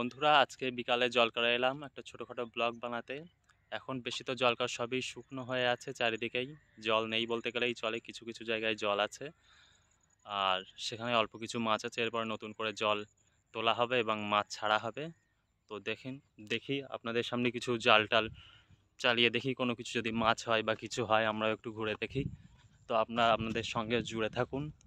বন্ধুরা আজকে বিকালে জল করা এলাম একটা ছোটোখাটো ব্লগ বানাতে এখন বেশি তো জলকার সবই শুকনো হয়ে আছে চারিদিকেই জল নেই বলতে গেলেই চলে কিছু কিছু জায়গায় জল আছে আর সেখানে অল্প কিছু মাছ আছে এরপরে নতুন করে জল তোলা হবে এবং মাছ ছাড়া হবে তো দেখেন দেখি আপনাদের সামনে কিছু জাল টাল চালিয়ে দেখি কোনো কিছু যদি মাছ হয় বা কিছু হয় আমরা একটু ঘুরে দেখি তো আপনারা আপনাদের সঙ্গে জুড়ে থাকুন